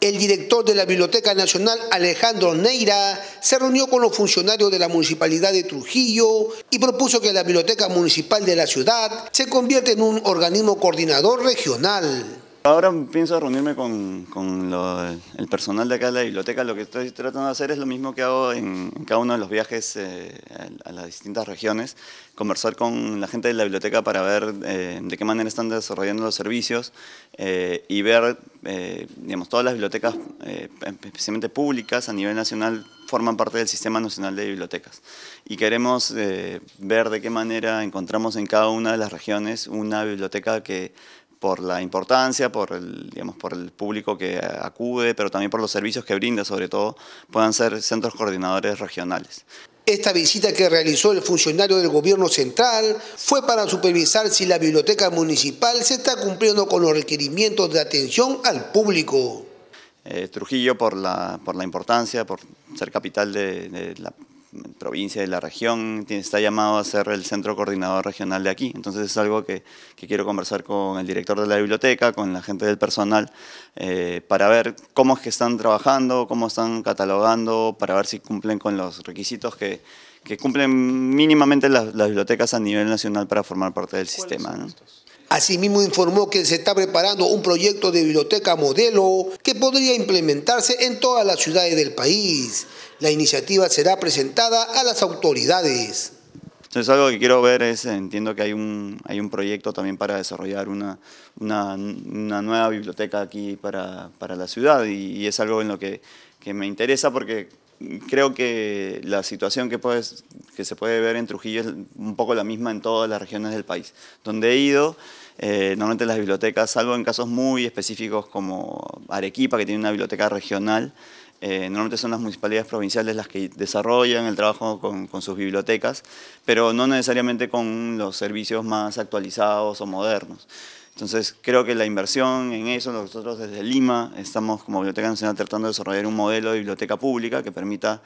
El director de la Biblioteca Nacional, Alejandro Neira, se reunió con los funcionarios de la Municipalidad de Trujillo y propuso que la Biblioteca Municipal de la ciudad se convierta en un organismo coordinador regional. Ahora pienso reunirme con, con el personal de acá de la biblioteca. Lo que estoy tratando de hacer es lo mismo que hago en, cada uno de los viajes eh, a, las distintas regiones, conversar con la gente de la biblioteca para ver eh, de qué manera están desarrollando los servicios eh, y ver, digamos, todas las bibliotecas, especialmente públicas a nivel nacional, forman parte del Sistema Nacional de Bibliotecas. Y queremos ver de qué manera encontramos en cada una de las regiones una biblioteca que por la importancia, por el, digamos, por el público que acude, pero también por los servicios que brinda, sobre todo, puedan ser centros coordinadores regionales. Esta visita que realizó el funcionario del gobierno central fue para supervisar si la biblioteca municipal se está cumpliendo con los requerimientos de atención al público. Eh, Trujillo por la, por la importancia, por ser capital de, de la provincia de la región, está llamado a ser el centro coordinador regional de aquí. Entonces es algo que, quiero conversar con el director de la biblioteca, con la gente del personal, eh, para ver cómo es que están trabajando, cómo están catalogando, para ver si cumplen con los requisitos que, cumplen mínimamente las, bibliotecas a nivel nacional para formar parte del sistema. Asimismo informó que se está preparando un proyecto de biblioteca modelo que podría implementarse en todas las ciudades del país la iniciativa será presentada a las autoridades. Entonces algo que quiero ver es, entiendo que hay un, hay un proyecto también para desarrollar una, una, nueva biblioteca aquí para, para la ciudad y, es algo en lo que, que, me interesa porque creo que la situación que, puedes, que se puede ver en Trujillo es un poco la misma en todas las regiones del país. Donde he ido, eh, normalmente las bibliotecas, salvo en casos muy específicos como Arequipa, que tiene una biblioteca regional, eh, normalmente son las municipalidades provinciales las que desarrollan el trabajo con, sus bibliotecas, pero no necesariamente con los servicios más actualizados o modernos. Entonces, creo que la inversión en eso, nosotros desde Lima estamos como Biblioteca Nacional tratando de desarrollar un modelo de biblioteca pública que permita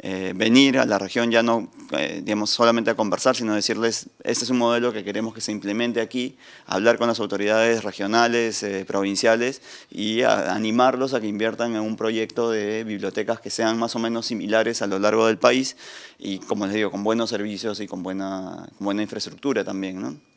eh, venir a la región ya no, eh, digamos, solamente a conversar, sino decirles, este es un modelo que queremos que se implemente aquí, hablar con las autoridades regionales, eh, provinciales y animarlos a que inviertan en un proyecto de bibliotecas que sean más o menos similares a lo largo del país y, como les digo, con buenos servicios y con buena, buena infraestructura también,